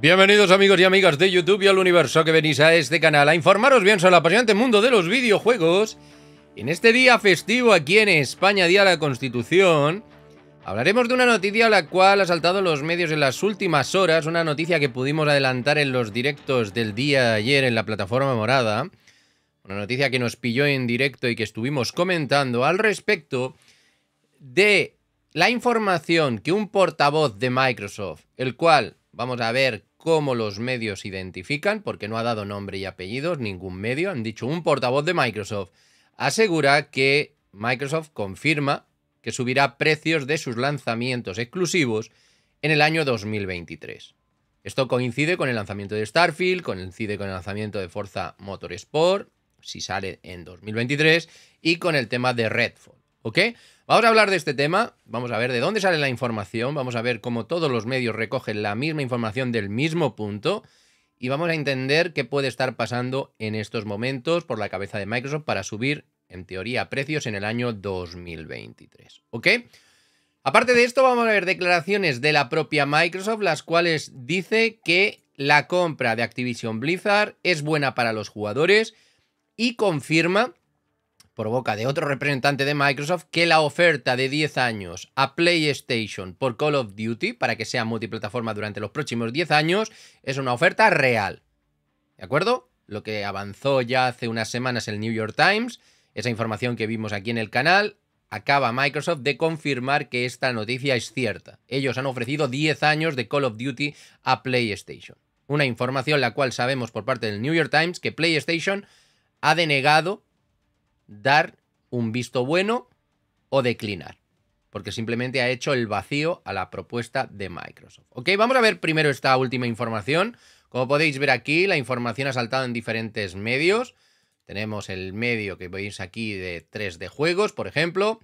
Bienvenidos amigos y amigas de YouTube y al universo que venís a este canal a informaros bien sobre el apasionante mundo de los videojuegos. En este día festivo aquí en España, Día de la Constitución, hablaremos de una noticia a la cual ha saltado los medios en las últimas horas, una noticia que pudimos adelantar en los directos del día de ayer en la plataforma morada, una noticia que nos pilló en directo y que estuvimos comentando al respecto de la información que un portavoz de Microsoft, el cual Vamos a ver cómo los medios identifican, porque no ha dado nombre y apellidos ningún medio. Han dicho un portavoz de Microsoft asegura que Microsoft confirma que subirá precios de sus lanzamientos exclusivos en el año 2023. Esto coincide con el lanzamiento de Starfield, coincide con el lanzamiento de Forza Motorsport, si sale en 2023, y con el tema de Redfall. ¿Ok? Vamos a hablar de este tema, vamos a ver de dónde sale la información, vamos a ver cómo todos los medios recogen la misma información del mismo punto y vamos a entender qué puede estar pasando en estos momentos por la cabeza de Microsoft para subir, en teoría, precios en el año 2023. ¿Ok? Aparte de esto, vamos a ver declaraciones de la propia Microsoft, las cuales dice que la compra de Activision Blizzard es buena para los jugadores y confirma por boca de otro representante de Microsoft que la oferta de 10 años a PlayStation por Call of Duty para que sea multiplataforma durante los próximos 10 años es una oferta real. ¿De acuerdo? Lo que avanzó ya hace unas semanas el New York Times, esa información que vimos aquí en el canal, acaba Microsoft de confirmar que esta noticia es cierta. Ellos han ofrecido 10 años de Call of Duty a PlayStation. Una información la cual sabemos por parte del New York Times que PlayStation ha denegado dar un visto bueno o declinar, porque simplemente ha hecho el vacío a la propuesta de Microsoft. Ok, vamos a ver primero esta última información. Como podéis ver aquí, la información ha saltado en diferentes medios. Tenemos el medio que veis aquí de 3D Juegos, por ejemplo,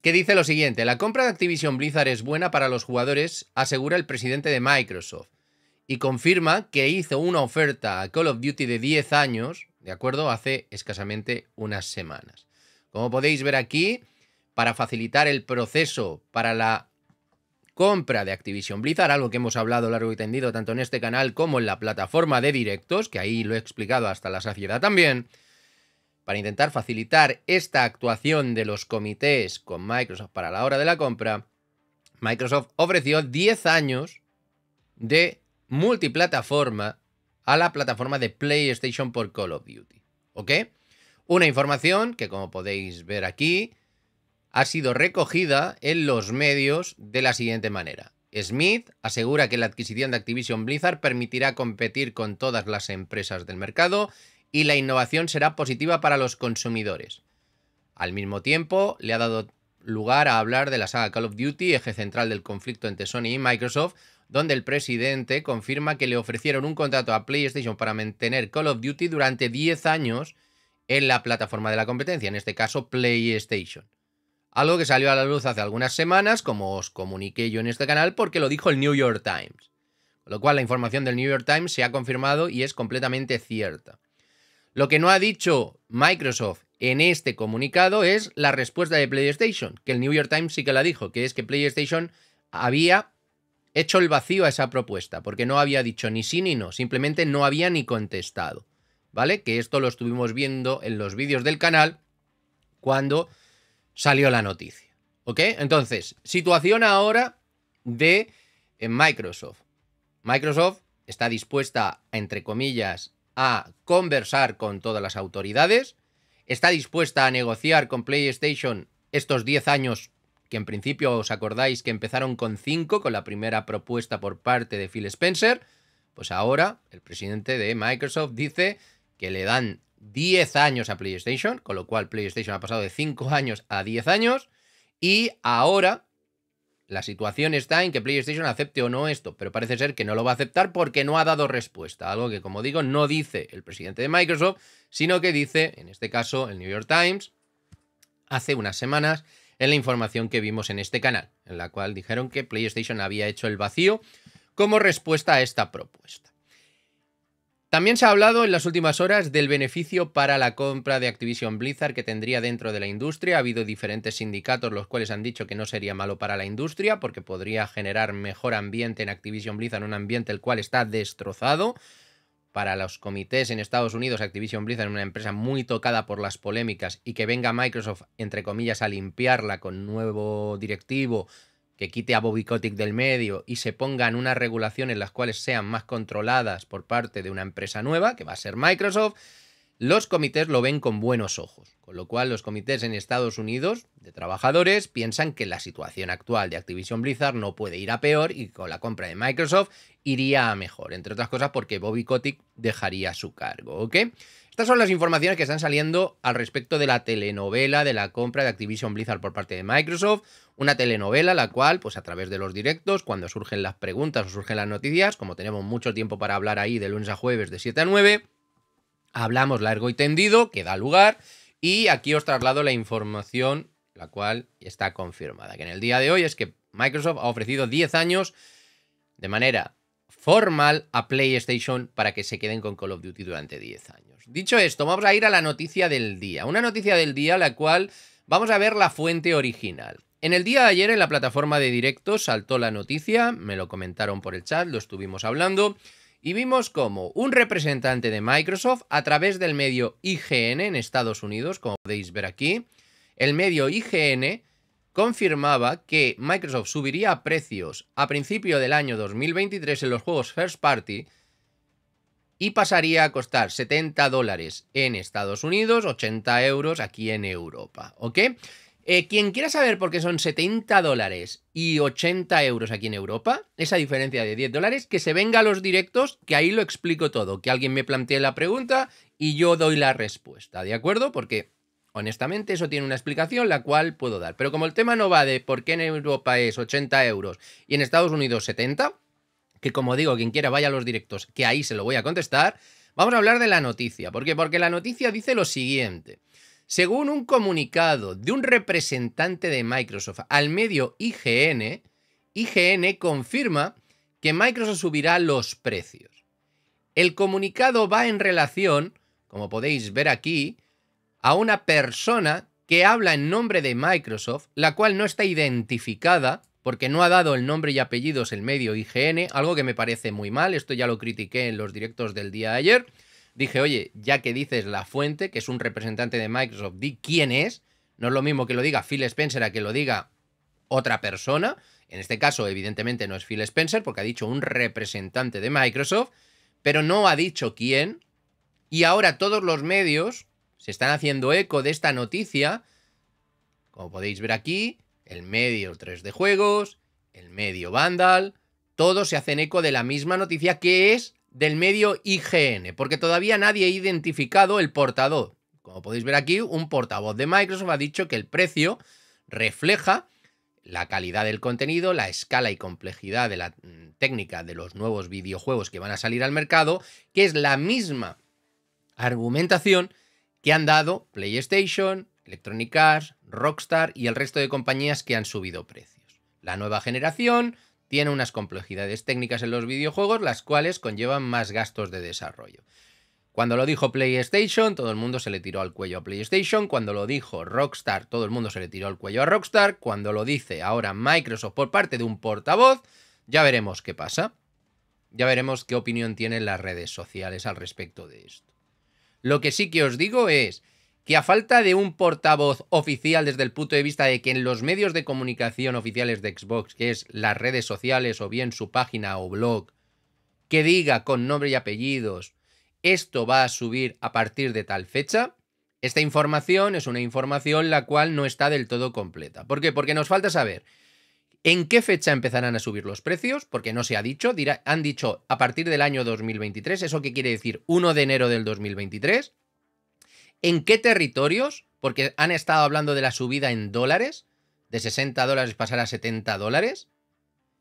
que dice lo siguiente, la compra de Activision Blizzard es buena para los jugadores, asegura el presidente de Microsoft, y confirma que hizo una oferta a Call of Duty de 10 años ¿de acuerdo? Hace escasamente unas semanas. Como podéis ver aquí, para facilitar el proceso para la compra de Activision Blizzard, algo que hemos hablado largo y tendido tanto en este canal como en la plataforma de directos, que ahí lo he explicado hasta la saciedad también, para intentar facilitar esta actuación de los comités con Microsoft para la hora de la compra, Microsoft ofreció 10 años de multiplataforma a la plataforma de PlayStation por Call of Duty. ¿Ok? Una información que como podéis ver aquí ha sido recogida en los medios de la siguiente manera. Smith asegura que la adquisición de Activision Blizzard permitirá competir con todas las empresas del mercado y la innovación será positiva para los consumidores. Al mismo tiempo, le ha dado lugar a hablar de la saga Call of Duty, eje central del conflicto entre Sony y Microsoft, donde el presidente confirma que le ofrecieron un contrato a PlayStation para mantener Call of Duty durante 10 años en la plataforma de la competencia, en este caso PlayStation. Algo que salió a la luz hace algunas semanas, como os comuniqué yo en este canal, porque lo dijo el New York Times. Con lo cual la información del New York Times se ha confirmado y es completamente cierta. Lo que no ha dicho Microsoft en este comunicado es la respuesta de PlayStation, que el New York Times sí que la dijo, que es que PlayStation había hecho el vacío a esa propuesta, porque no había dicho ni sí ni no, simplemente no había ni contestado, ¿vale? Que esto lo estuvimos viendo en los vídeos del canal cuando salió la noticia, ¿ok? Entonces, situación ahora de eh, Microsoft. Microsoft está dispuesta, entre comillas, a conversar con todas las autoridades, está dispuesta a negociar con PlayStation estos 10 años, que en principio os acordáis que empezaron con 5, con la primera propuesta por parte de Phil Spencer, pues ahora el presidente de Microsoft dice que le dan 10 años a PlayStation, con lo cual PlayStation ha pasado de 5 años a 10 años, y ahora la situación está en que PlayStation acepte o no esto, pero parece ser que no lo va a aceptar porque no ha dado respuesta, algo que como digo no dice el presidente de Microsoft, sino que dice, en este caso, el New York Times, hace unas semanas, en la información que vimos en este canal, en la cual dijeron que PlayStation había hecho el vacío como respuesta a esta propuesta. También se ha hablado en las últimas horas del beneficio para la compra de Activision Blizzard que tendría dentro de la industria. Ha habido diferentes sindicatos los cuales han dicho que no sería malo para la industria porque podría generar mejor ambiente en Activision Blizzard, un ambiente el cual está destrozado. Para los comités en Estados Unidos, Activision Blizzard es una empresa muy tocada por las polémicas y que venga Microsoft, entre comillas, a limpiarla con nuevo directivo, que quite a Bobby del medio y se pongan unas regulaciones las cuales sean más controladas por parte de una empresa nueva, que va a ser Microsoft, los comités lo ven con buenos ojos, con lo cual los comités en Estados Unidos de trabajadores piensan que la situación actual de Activision Blizzard no puede ir a peor y con la compra de Microsoft iría a mejor, entre otras cosas porque Bobby Kotick dejaría su cargo, ¿ok? Estas son las informaciones que están saliendo al respecto de la telenovela de la compra de Activision Blizzard por parte de Microsoft, una telenovela la cual, pues a través de los directos, cuando surgen las preguntas o surgen las noticias, como tenemos mucho tiempo para hablar ahí de lunes a jueves de 7 a 9, hablamos largo y tendido, que da lugar, y aquí os traslado la información, la cual está confirmada, que en el día de hoy es que Microsoft ha ofrecido 10 años de manera formal a PlayStation para que se queden con Call of Duty durante 10 años. Dicho esto, vamos a ir a la noticia del día, una noticia del día la cual vamos a ver la fuente original. En el día de ayer en la plataforma de directo saltó la noticia, me lo comentaron por el chat, lo estuvimos hablando y vimos cómo un representante de Microsoft a través del medio IGN en Estados Unidos, como podéis ver aquí, el medio IGN confirmaba que Microsoft subiría precios a principio del año 2023 en los juegos First Party y pasaría a costar 70 dólares en Estados Unidos, 80 euros aquí en Europa, ¿ok? Eh, quien quiera saber por qué son 70 dólares y 80 euros aquí en Europa, esa diferencia de 10 dólares, que se venga a los directos, que ahí lo explico todo, que alguien me plantee la pregunta y yo doy la respuesta, ¿de acuerdo? Porque honestamente eso tiene una explicación la cual puedo dar. Pero como el tema no va de por qué en Europa es 80 euros y en Estados Unidos 70, que como digo, quien quiera vaya a los directos, que ahí se lo voy a contestar, vamos a hablar de la noticia. ¿Por qué? Porque la noticia dice lo siguiente. Según un comunicado de un representante de Microsoft al medio IGN, IGN confirma que Microsoft subirá los precios. El comunicado va en relación, como podéis ver aquí, a una persona que habla en nombre de Microsoft, la cual no está identificada porque no ha dado el nombre y apellidos el medio IGN, algo que me parece muy mal, esto ya lo critiqué en los directos del día de ayer dije, oye, ya que dices la fuente, que es un representante de Microsoft, di quién es. No es lo mismo que lo diga Phil Spencer a que lo diga otra persona. En este caso, evidentemente, no es Phil Spencer, porque ha dicho un representante de Microsoft, pero no ha dicho quién. Y ahora todos los medios se están haciendo eco de esta noticia. Como podéis ver aquí, el medio 3 d juegos, el medio Vandal, todos se hacen eco de la misma noticia que es del medio IGN, porque todavía nadie ha identificado el portador. Como podéis ver aquí, un portavoz de Microsoft ha dicho que el precio refleja la calidad del contenido, la escala y complejidad de la mm, técnica de los nuevos videojuegos que van a salir al mercado, que es la misma argumentación que han dado PlayStation, Electronic Arts, Rockstar y el resto de compañías que han subido precios. La nueva generación tiene unas complejidades técnicas en los videojuegos las cuales conllevan más gastos de desarrollo. Cuando lo dijo PlayStation, todo el mundo se le tiró al cuello a PlayStation. Cuando lo dijo Rockstar, todo el mundo se le tiró al cuello a Rockstar. Cuando lo dice ahora Microsoft por parte de un portavoz, ya veremos qué pasa. Ya veremos qué opinión tienen las redes sociales al respecto de esto. Lo que sí que os digo es que a falta de un portavoz oficial desde el punto de vista de que en los medios de comunicación oficiales de Xbox, que es las redes sociales o bien su página o blog, que diga con nombre y apellidos, esto va a subir a partir de tal fecha, esta información es una información la cual no está del todo completa. ¿Por qué? Porque nos falta saber en qué fecha empezarán a subir los precios, porque no se ha dicho, han dicho a partir del año 2023, ¿eso qué quiere decir? 1 de enero del 2023 en qué territorios, porque han estado hablando de la subida en dólares, de 60 dólares pasar a 70 dólares.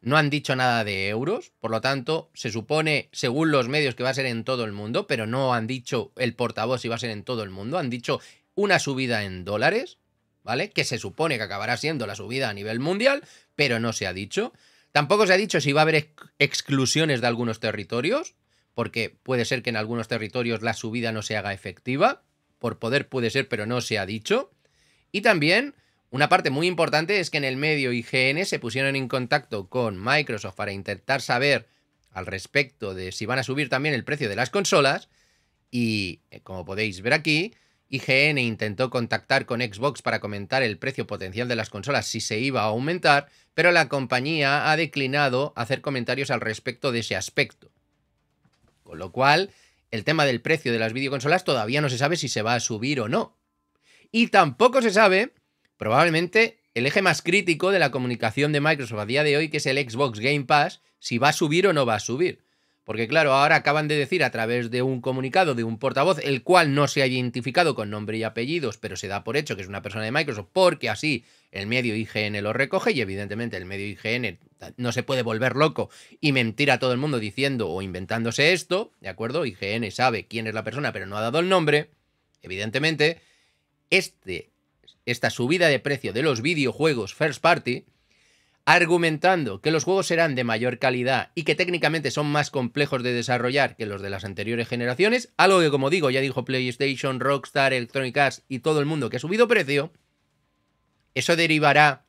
No han dicho nada de euros, por lo tanto, se supone, según los medios, que va a ser en todo el mundo, pero no han dicho el portavoz si va a ser en todo el mundo, han dicho una subida en dólares, ¿vale? Que se supone que acabará siendo la subida a nivel mundial, pero no se ha dicho. Tampoco se ha dicho si va a haber exclusiones de algunos territorios, porque puede ser que en algunos territorios la subida no se haga efectiva por poder puede ser, pero no se ha dicho. Y también, una parte muy importante es que en el medio IGN se pusieron en contacto con Microsoft para intentar saber al respecto de si van a subir también el precio de las consolas. Y eh, como podéis ver aquí, IGN intentó contactar con Xbox para comentar el precio potencial de las consolas si se iba a aumentar, pero la compañía ha declinado hacer comentarios al respecto de ese aspecto. Con lo cual, el tema del precio de las videoconsolas todavía no se sabe si se va a subir o no. Y tampoco se sabe, probablemente, el eje más crítico de la comunicación de Microsoft a día de hoy, que es el Xbox Game Pass, si va a subir o no va a subir. Porque claro, ahora acaban de decir a través de un comunicado de un portavoz, el cual no se ha identificado con nombre y apellidos, pero se da por hecho que es una persona de Microsoft, porque así el medio IGN lo recoge y evidentemente el medio IGN no se puede volver loco y mentir a todo el mundo diciendo o inventándose esto, ¿de acuerdo? IGN sabe quién es la persona, pero no ha dado el nombre, evidentemente, este, esta subida de precio de los videojuegos first party argumentando que los juegos serán de mayor calidad y que técnicamente son más complejos de desarrollar que los de las anteriores generaciones, algo que como digo ya dijo PlayStation, Rockstar, Electronic Arts y todo el mundo que ha subido precio, eso derivará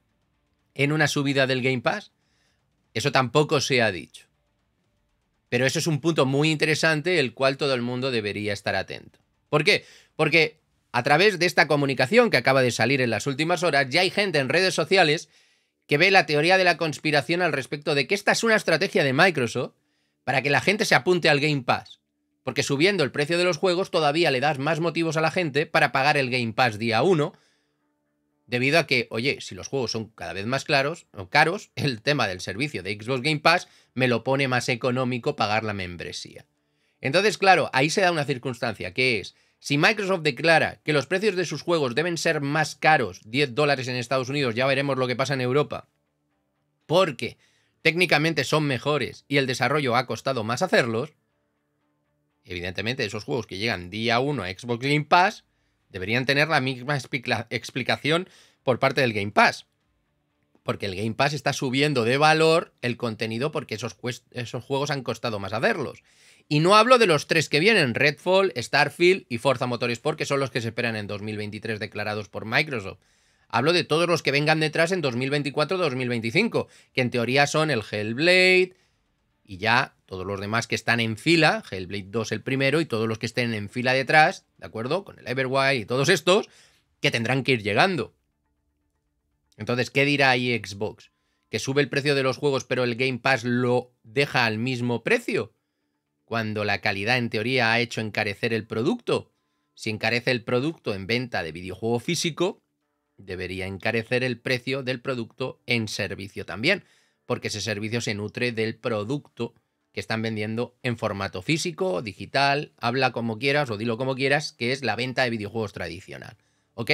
en una subida del Game Pass, eso tampoco se ha dicho. Pero eso es un punto muy interesante el cual todo el mundo debería estar atento. ¿Por qué? Porque a través de esta comunicación que acaba de salir en las últimas horas, ya hay gente en redes sociales que ve la teoría de la conspiración al respecto de que esta es una estrategia de Microsoft para que la gente se apunte al Game Pass. Porque subiendo el precio de los juegos todavía le das más motivos a la gente para pagar el Game Pass día 1. Debido a que, oye, si los juegos son cada vez más claros o caros, el tema del servicio de Xbox Game Pass me lo pone más económico pagar la membresía. Entonces, claro, ahí se da una circunstancia que es si Microsoft declara que los precios de sus juegos deben ser más caros, 10 dólares en Estados Unidos, ya veremos lo que pasa en Europa, porque técnicamente son mejores y el desarrollo ha costado más hacerlos, evidentemente esos juegos que llegan día 1 a Xbox Game Pass deberían tener la misma explicación por parte del Game Pass. Porque el Game Pass está subiendo de valor el contenido porque esos, esos juegos han costado más hacerlos. Y no hablo de los tres que vienen, Redfall, Starfield y Forza Motorsport, que son los que se esperan en 2023 declarados por Microsoft. Hablo de todos los que vengan detrás en 2024-2025, que en teoría son el Hellblade y ya todos los demás que están en fila, Hellblade 2 el primero y todos los que estén en fila detrás, ¿de acuerdo? Con el Everwild y todos estos, que tendrán que ir llegando. Entonces, ¿qué dirá ahí Xbox? ¿Que sube el precio de los juegos pero el Game Pass lo deja al mismo precio? cuando la calidad en teoría ha hecho encarecer el producto. Si encarece el producto en venta de videojuego físico, debería encarecer el precio del producto en servicio también, porque ese servicio se nutre del producto que están vendiendo en formato físico, digital, habla como quieras o dilo como quieras, que es la venta de videojuegos tradicional. ¿Ok?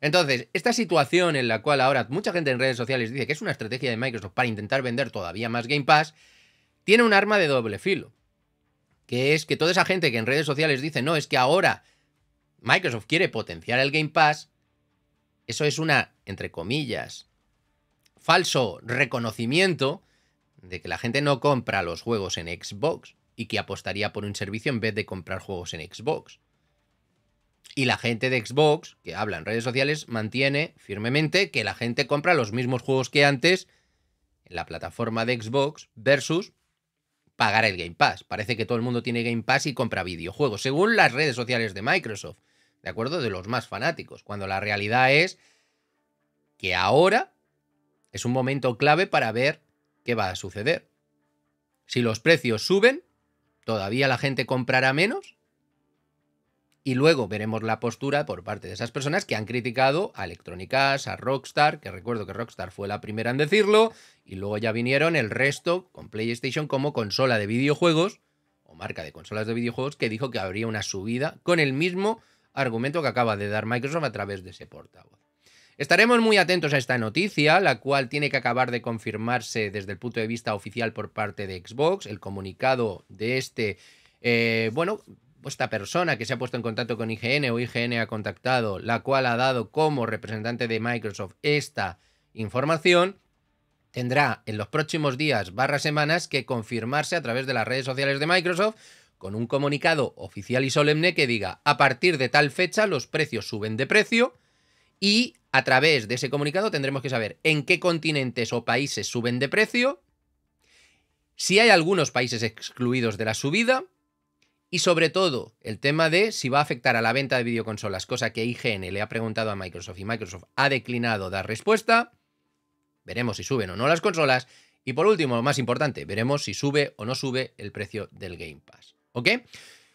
Entonces, esta situación en la cual ahora mucha gente en redes sociales dice que es una estrategia de Microsoft para intentar vender todavía más Game Pass, tiene un arma de doble filo que es que toda esa gente que en redes sociales dice, no, es que ahora Microsoft quiere potenciar el Game Pass, eso es una, entre comillas, falso reconocimiento de que la gente no compra los juegos en Xbox y que apostaría por un servicio en vez de comprar juegos en Xbox. Y la gente de Xbox, que habla en redes sociales, mantiene firmemente que la gente compra los mismos juegos que antes en la plataforma de Xbox versus pagar el Game Pass. Parece que todo el mundo tiene Game Pass y compra videojuegos, según las redes sociales de Microsoft, ¿de acuerdo? De los más fanáticos, cuando la realidad es que ahora es un momento clave para ver qué va a suceder. Si los precios suben, todavía la gente comprará menos y luego veremos la postura por parte de esas personas que han criticado a Electronic Arts, a Rockstar, que recuerdo que Rockstar fue la primera en decirlo, y luego ya vinieron el resto con PlayStation como consola de videojuegos, o marca de consolas de videojuegos, que dijo que habría una subida con el mismo argumento que acaba de dar Microsoft a través de ese portavoz. Estaremos muy atentos a esta noticia, la cual tiene que acabar de confirmarse desde el punto de vista oficial por parte de Xbox. El comunicado de este, eh, bueno, esta persona que se ha puesto en contacto con IGN o IGN ha contactado, la cual ha dado como representante de Microsoft esta información, tendrá en los próximos días barra semanas que confirmarse a través de las redes sociales de Microsoft con un comunicado oficial y solemne que diga a partir de tal fecha los precios suben de precio y a través de ese comunicado tendremos que saber en qué continentes o países suben de precio, si hay algunos países excluidos de la subida, y sobre todo, el tema de si va a afectar a la venta de videoconsolas, cosa que IGN le ha preguntado a Microsoft y Microsoft ha declinado dar respuesta. Veremos si suben o no las consolas. Y por último, lo más importante, veremos si sube o no sube el precio del Game Pass. ¿Ok?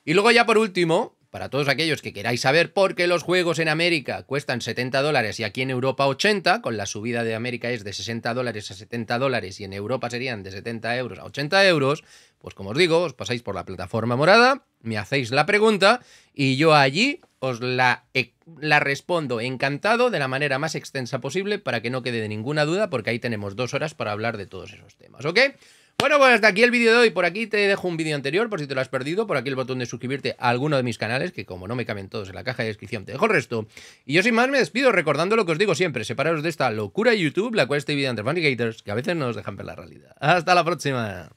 Y luego ya por último, para todos aquellos que queráis saber por qué los juegos en América cuestan 70 dólares y aquí en Europa 80, con la subida de América es de 60 dólares a 70 dólares y en Europa serían de 70 euros a 80 euros, pues como os digo, os pasáis por la plataforma morada, me hacéis la pregunta y yo allí os la, e, la respondo encantado de la manera más extensa posible para que no quede de ninguna duda, porque ahí tenemos dos horas para hablar de todos esos temas, ¿ok? Bueno, pues hasta aquí el vídeo de hoy. Por aquí te dejo un vídeo anterior, por si te lo has perdido. Por aquí el botón de suscribirte a alguno de mis canales, que como no me caben todos en la caja de descripción, te dejo el resto. Y yo sin más me despido recordando lo que os digo siempre. Separaros de esta locura YouTube, la cual es viendo entre que a veces no nos dejan ver la realidad. ¡Hasta la próxima!